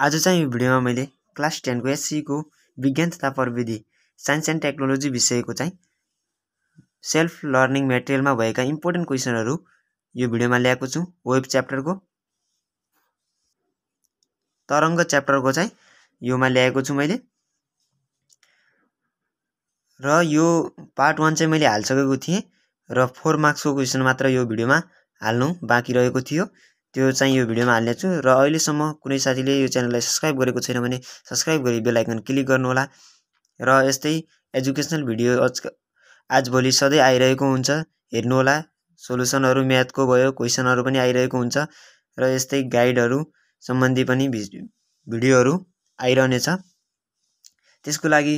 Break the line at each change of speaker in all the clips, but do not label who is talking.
आज चाहिँ यो भिडियोमा मैले क्लास टेनको एससीको विज्ञान तथा प्रविधि साइन्स एन्ड टेक्नोलोजी विषयको चाहिँ सेल्फ लर्निङ मेटेरियलमा भएका इम्पोर्टेन्ट क्वेसनहरू यो भिडियोमा ल्याएको छु वेब च्याप्टरको तरङ्ग च्याप्टरको चाहिँ योमा ल्याएको छु मैले र यो पार्ट वान चाहिँ मैले हालिसकेको थिएँ र फोर मार्क्सको क्वेसन मात्र यो भिडियोमा हाल्नु बाँकी रहेको थियो त्यो चाहिँ यो भिडियोमा हाल्नेछु र अहिलेसम्म कुनै साथीले यो च्यानललाई सब्सक्राइब गरेको छैन भने सब्सक्राइब गरी बेल आइकन क्लिक गर्नुहोला र यस्तै एजुकेसनल भिडियो आज भोलि सधैँ आइरहेको हुन्छ हेर्नुहोला सोलुसनहरू म्याथको भयो क्वेसनहरू पनि आइरहेको हुन्छ र यस्तै गाइडहरू सम्बन्धी पनि भिडियोहरू आइरहनेछ त्यसको लागि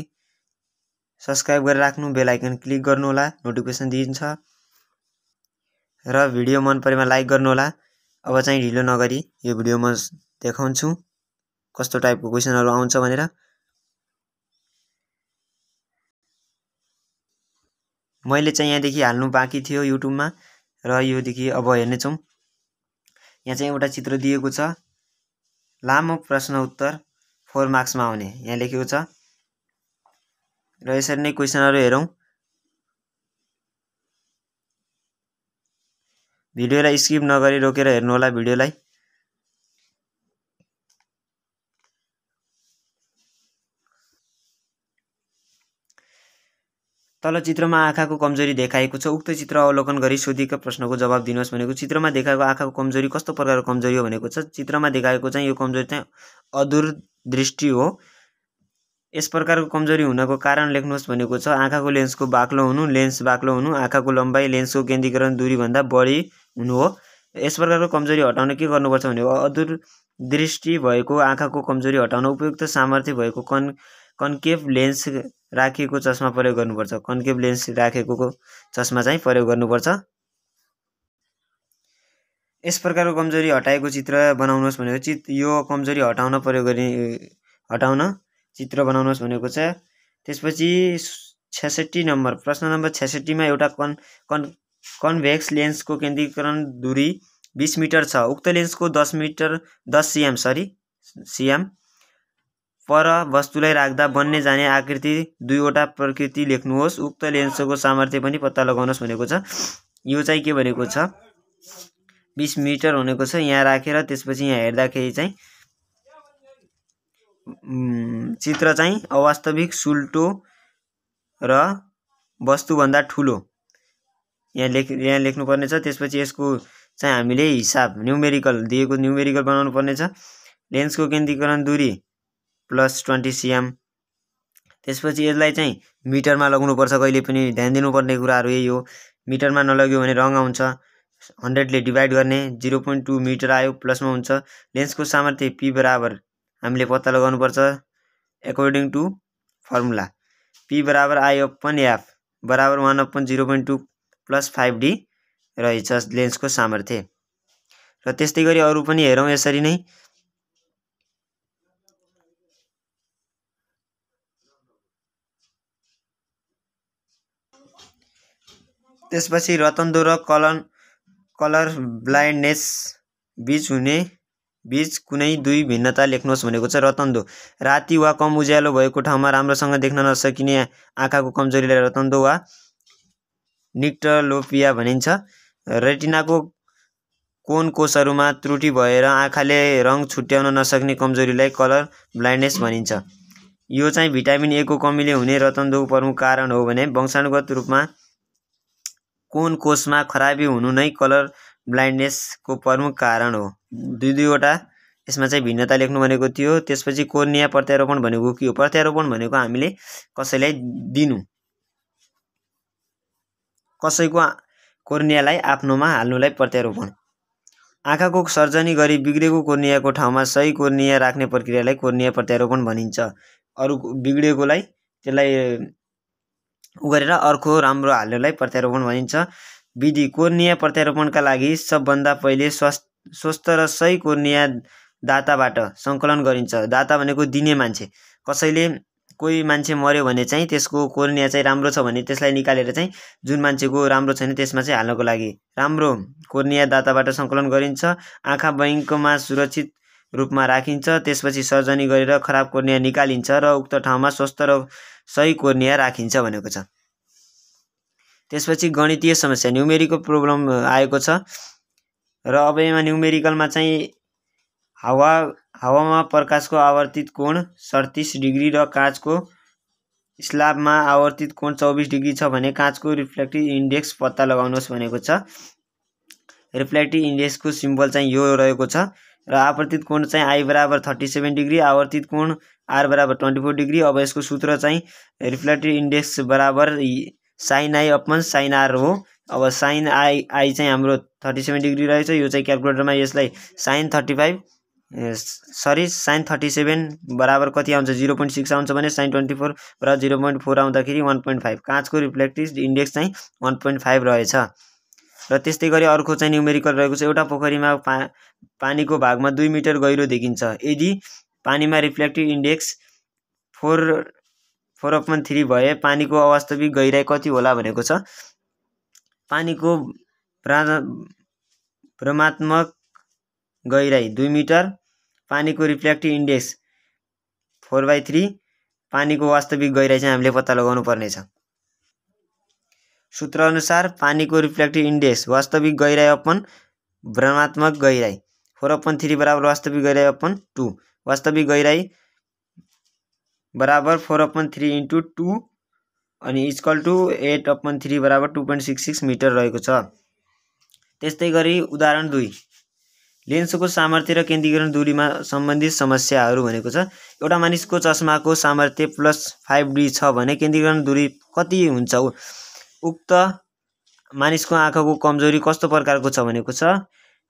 सब्सक्राइब गरेर राख्नु बेल आइकन क्लिक गर्नुहोला नोटिफिकेसन दिइन्छ र भिडियो मन परेमा लाइक गर्नुहोला अब चाहिँ ढिलो नगरी यो भिडियोमा देखाउँछु कस्तो टाइपको क्वेसनहरू आउँछ भनेर मैले चाहिँ यहाँदेखि हाल्नु बाँकी थियो युट्युबमा र योदेखि अब हेर्नेछौँ यहाँ चाहिँ एउटा चित्र दिएको छ लामो प्रश्न उत्तर फोर मार्क्समा आउने यहाँ लेखेको छ र यसरी नै क्वेसनहरू हेरौँ भिडियोलाई स्किप नगरी रोकेर हेर्नुहोला भिडियोलाई तल चित्रमा आँखाको कमजोरी देखाएको छ उक्त चित्र अवलोकन गरी सोधिएको प्रश्नको जवाब दिनुहोस् भनेको चित्रमा देखाएको आँखाको कमजोरी कस्तो प्रकारको कमजोरी हो भनेको छ चित्रमा देखाएको चाहिँ यो कमजोरी चाहिँ दृष्टि हो यस प्रकारको कमजोरी हुनको कारण लेख्नुहोस् भनेको छ आँखाको लेन्सको बाक्लो हुनु लेन्स बाक्लो हुनु आँखाको लम्बाइ लेन्सको केन्द्रीकरण दूरीभन्दा बढी हुनु हो यस प्रकारको कमजोरी हटाउन के गर्नुपर्छ भने अदूर दृष्टि भएको आँखाको कमजोरी हटाउन उपयुक्त सामर्थ्य भएको कन् कन्केभ लेन्स राखिएको चस्मा प्रयोग गर्नुपर्छ कन्केभ लेन्स राखेको चस्मा चाहिँ प्रयोग गर्नुपर्छ यस प्रकारको कमजोरी हटाएको चित्र बनाउनुहोस् भनेको चित यो कमजोरी हटाउन प्रयोग गरी हटाउन चित्र बनाउनुहोस् भनेको छ त्यसपछि छ्यासठी नम्बर प्रश्न नम्बर छ्यासठीमा एउटा कन् कन् कन्भेक्स लेन्सको केन्द्रीकरण दूरी बिस मिटर छ उक्त लेन्सको दस मिटर दस सिएम सरी सिएम पर वस्तुलाई राख्दा बन्ने जाने आकृति दुईवटा प्रकृति लेख्नुहोस् उक्त लेन्सको सामर्थ्य पनि पत्ता लगाउनुहोस् भनेको छ यो चाहिँ के भनेको छ बिस मिटर भनेको छ यहाँ राखेर त्यसपछि यहाँ हेर्दाखेरि चाहिँ चित्र चाहिँ अवास्तविक सुल्टो र वस्तुभन्दा ठुलो यहाँ लेख यहाँ लेख्नुपर्नेछ त्यसपछि यसको चाहिँ हामीले हिसाब न्युमेरिकल दिएको न्युमेरिकल बनाउनु पर्नेछ लेन्सको केन्द्रीकरण दूरी प्लस ट्वेन्टी सिएम त्यसपछि यसलाई चाहिँ मिटरमा लगाउनुपर्छ कहिले पनि ध्यान दिनुपर्ने कुराहरू यही हो मिटरमा नलग्यो भने रङ आउँछ हन्ड्रेडले डिभाइड गर्ने जिरो पोइन्ट टू मिटर आयो प्लसमा हुन्छ लेन्सको सामर्थ्य पी बराबर हामीले पत्ता लगाउनुपर्छ एकर्डिङ टु फर्मुला पी बराबर आई अपन एफ बराबर one upon zero point two plus five D रहेछ लेन्सको सामर्थ्य र त्यस्तै गरी अरू पनि हेरौँ यसरी नै त्यसपछि रतन्दो र कलन कलर ब्लाइन्डनेस बिच हुने बिच कुनै दुई भिन्नता लेख्नुहोस् भनेको छ रतन्दो राति वा कम उज्यालो भएको ठाउँमा राम्रोसँग देख्न नसकिने आँखाको कमजोरीलाई रतन्दो वा निक्टलोपिया भनिन्छ रेटिनाको कोन कोषहरूमा त्रुटि भएर आँखाले रङ छुट्याउन नसक्ने कमजोरीलाई कलर ब्लाइन्डनेस भनिन्छ यो चाहिँ भिटामिन ए को कमीले हुने रतनदोगको प्रमुख कारण हो भने वंशानुगत रूपमा कोन कोषमा खराबी हुनु नै कलर ब्लाइन्डनेसको प्रमुख कारण हो दुई दुईवटा यसमा चाहिँ भिन्नता लेख्नु भनेको थियो त्यसपछि कोर्निया प्रत्यारोपण भनेको के हो प्रत्यारोपण भनेको हामीले कसैलाई दिनु कसैको कोर्नियालाई आफ्नोमा हाल्नुलाई प्रत्यारोपण आँखाको सर्जनी गरी बिग्रेको कोर्नियाको ठाउँमा सही कोर्निया राख्ने प्रक्रियालाई कोर्निया प्रत्यारोपण भनिन्छ अरू बिग्रेकोलाई त्यसलाई उ गरेर अर्को राम्रो हाल्नेलाई प्रत्यारोपण भनिन्छ विधि कोर्निया प्रत्यारोपणका लागि सबभन्दा पहिले स्वस्थ र सही कोर्निया दाताबाट सङ्कलन गरिन्छ दाता भनेको दिने मान्छे कसैले कोही मान्छे मऱ्यो भने चाहिँ त्यसको कोर्निया चाहिँ राम्रो छ भने त्यसलाई निकालेर चाहिँ जुन मान्छेको राम्रो छैन त्यसमा चाहिँ हाल्नको लागि राम्रो कोर्निया दाताबाट सङ्कलन गरिन्छ आँखा बैङ्कमा सुरक्षित रूपमा राखिन्छ त्यसपछि सर्जनी गरेर खराब कोर्निया निकालिन्छ र उक्त ठाउँमा स्वस्थ र सही कोर्निया राखिन्छ भनेको छ त्यसपछि गणितीय समस्या न्युमेरिकल प्रब्लम आएको छ र अब यहाँ न्युमेरिकलमा चाहिँ हावा हावामा प्रकाशको आवर्तित कोण सडतिस डिग्री र काँचको स्लाबमा आवर्तित कोण चौबिस डिग्री छ भने काँचको रिफ्लेक्टिभ इन्डेक्स पत्ता लगाउनुहोस् भनेको छ रिफ्लेक्टिभ इन्डेक्सको सिम्बल चाहिँ यो रहेको छ र आवर्तित कोण चाहिँ आई बराबर थर्टी सेभेन डिग्री आवर्तित कोण आर बराबर ट्वेन्टी फोर डिग्री अब यसको सूत्र चाहिँ रिफ्लेक्टिभ इन्डेक्स बराबर sine I upon sine R हो अब साइन आई आई चाहिँ हाम्रो थर्टी सेभेन डिग्री रहेछ यो चाहिँ क्यालकुलेटरमा यसलाई sine thirty five sorry sine thirty seven बराबर कति आउँछ जिरो पोइन्ट सिक्स आउँछ भने साइन ट्वेन्टी फोर र जिरो पोइन्ट फोर आउँदाखेरि वान पोइन्ट फाइभ काँचको रिफ्लेक्टिभ इन्डेक्स चाहिँ वान पोइन्ट फाइभ रहेछ र त्यस्तै गरी अर्को चाहिँ न्युमेरिकल रहेको छ एउटा पोखरीमा पा पानीको भागमा दुई मिटर गहिरो देखिन्छ यदि पानीमा reflective index four four upon three भए पानीको अवास्तविक गहिराई कति होला भनेको छ पानीको भ्रा भ्रमात्मक गहिराई दुई मिटर पानीको reflective index four by three पानीको वास्तविक गहिराई चाहिँ हामीले पत्ता लगाउनु पर्नेछ सूत्रअनुसार पानीको रिफ्लेक्टिभ इन्डेक्स वास्तविक गहिराई अपन भ्रमात्मक गहिराई फोर अपन थ्री बराबर वास्तविक गहिराई अपन टू वास्तविक गहिराई बराबर four upon three into two अनि equal to eight upon three बराबर two point six six metre रहेको छ त्यस्तै गरी उदाहरण दुई लेन्सको सामर्थ्य र केन्द्रीकरण दूरीमा सम्बन्धित समस्याहरू भनेको छ एउटा मानिसको चस्माको सामर्थ्य प्लस फाइभ डी छ भने केन्द्रीकरण दूरी कति हुन्छ उक्त मानिसको आँखाको कमजोरी कस्तो प्रकारको छ भनेको छ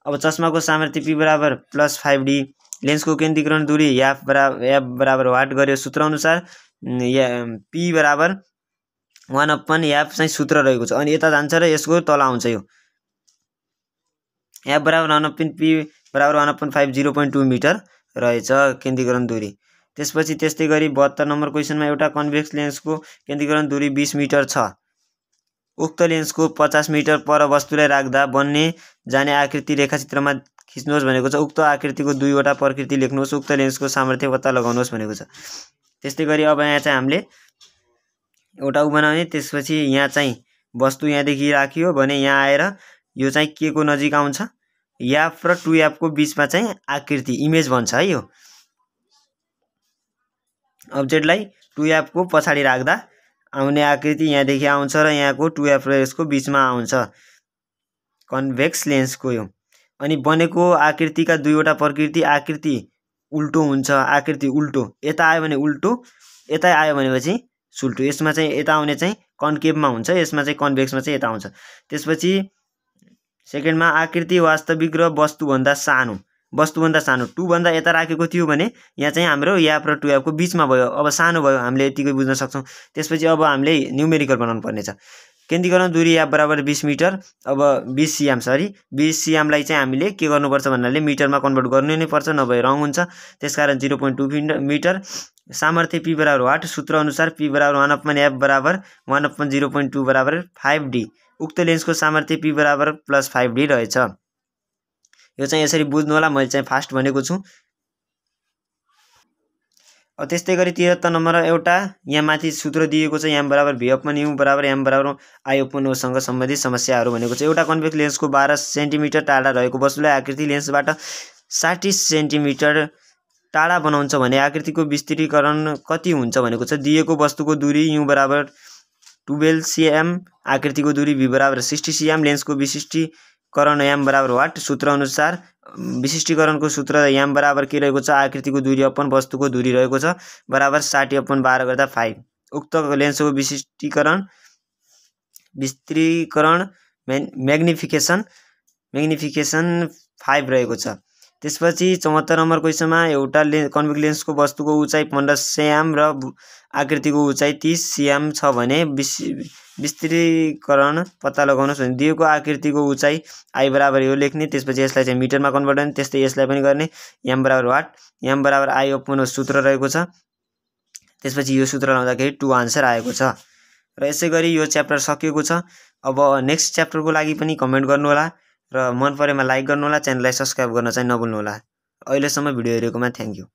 अब चस्माको सामर्थ्य पी बराबर प्लस फाइभ डी लेन्सको केन्द्रीकरण दूरी याफ बराबर याफ बराबर वाट गर्यो सूत्रअनुसार या पी बराबर वान अपन याफ चाहिँ सूत्र रहेको छ अनि यता जान्छ र यसको तल आउँछ यो यहाँ बराबर वान पोइन्ट पी बराबर one point five zero point two metre रहेछ केन्द्रीकरण दूरी त्यसपछि त्यस्तै गरी बहत्तर नम्बर क्वेसनमा एउटा कन्भेक्स लेन्सको केन्द्रीकरण दूरी बिस मिटर छ उक्त लेन्सको पचास मिटर पर वस्तुलाई राख्दा बन्ने जाने आकृति रेखाचित्रमा खिच्नुहोस् भनेको छ उक्त आकृतिको दुईवटा प्रकृति लेख्नुहोस् उक्त लेन्सको सामर्थ्य पत्ता लगाउनुहोस् भनेको छ त्यस्तै गरी अब यहाँ चाहिँ हामीले एउटा ऊ बनाउने त्यसपछि यहाँ चाहिँ वस्तु यहाँदेखि राखियो भने यहाँ आएर यो चाहिँ के को नजिक आउँछ याप र टु यापको बिचमा चाहिँ आकृति इमेज भन्छ है यो अब्जेक्टलाई टु एपको पछाडि राख्दा आउने आकृति यहाँदेखि आउँछ र यहाँको टु याप र यसको बिचमा आउँछ कन्भेक्स लेन्सको यो अनि बनेको आकृतिका दुईवटा प्रकृति आकृति उल्टो हुन्छ आकृति उल्टो यता आयो भने उल्टो यता आयो भनेपछि सुल्टो यसमा चाहिँ यता आउने चाहिँ कन्केभमा हुन्छ यसमा चाहिँ कन्भेक्समा चाहिँ यता आउँछ त्यसपछि सेकेन्डमा आकृति वास्तविक र वस्तुभन्दा सानो वस्तुभन्दा सानो टूभन्दा यता राखेको थियो भने यहाँ चाहिँ हाम्रो याप र एपको बिचमा भयो अब सानो भयो हामीले यतिकै बुझ्न सक्छौँ त्यसपछि अब हामीले न्युमेरिकल बनाउनु पर्नेछ केन्द्रीकरण दुरी याप बराबर बिस मिटर अब बिस सिएम सरी बिस सिएमलाई चाहिँ हामीले के गर्नुपर्छ भन्नाले मिटरमा कन्भर्ट गर्नु नै पर्छ नभए रङ हुन्छ त्यसकारण जिरो पोइन्ट टू मिटर सामर्थ्य पी बराबर वाट सूत्रअनुसार पी बराबर वान अफ वान एप बराबर one of one zero point two बराबर फाइभ डी उक्त लेन्सको सामर्थ्य पी बराबर प्लस फाइभ डी रहेछ यो चाहिँ यसरी बुझ्नु होला मैले चाहिँ फास्ट भनेको छु त्यस्तै गरी त्रिहत्तर नम्बर एउटा यहाँ माथि सूत्र दिएको छ यहाँ बराबर भिअपमा यु बराबर याम बराबर आइओपन ओसँग सम्बन्धित समस्याहरू भनेको छ एउटा कन्भेक्स लेन्सको बाह्र सेन्टिमिटर टाढा रहेको वस्तुलाई आकृति लेन्सबाट साठी सेन्टिमिटर टाढा बनाउँछ भने आकृतिको विस्तृतीकरण कति हुन्छ भनेको छ दिएको वस्तुको दुरी यु बराबर टुवेल्भ सिएम आकृतिको दूरी भी बराबर सिक्सटी सिएम लेन्सको विशिष्टीकरण याम बराबर वाट अनुसार विशिष्टीकरणको सूत्र याम बराबर के रहेको छ आकृतिको दूरी अपन वस्तुको दूरी रहेको छ बराबर साठी अपन बाह्र गर्दा फाइभ उक्त लेन्सको विशिष्टीकरण विस्तृकरण म्याग्निफिकेसन म्याग्निफिकेसन फाइभ रहेको छ त्यसपछि चौहत्तर नम्बर क्वेसनमा एउटा ले कन्भिक लेन्सको वस्तुको उचाइ पन्ध्र स्याम र आकृतिको उचाइ तिस स्याम छ भने विस विस्तृतीकरण पत्ता लगाउनुहोस् भने दिएको आकृतिको उचाइ आई बराबर यो लेख्ने त्यसपछि यसलाई चाहिँ मिटरमा कन्भर्ट गर्ने त्यस्तै यसलाई पनि गर्ने याम बराबर वाट याम बराबर आई ओपन सूत्र रहेको छ त्यसपछि यो सूत्र लगाउँदाखेरि टु आन्सर आएको छ र यसै गरी यो च्याप्टर सकिएको छ अब नेक्स्ट च्याप्टरको लागि पनि कमेन्ट गर्नुहोला र मन परेमा लाइक गर्नुहोला च्यानललाई सब्सक्राइब गर्न चाहिँ नभुल्नुहोला अहिलेसम्म भिडियो हेरेकोमा थ्याङ्क यू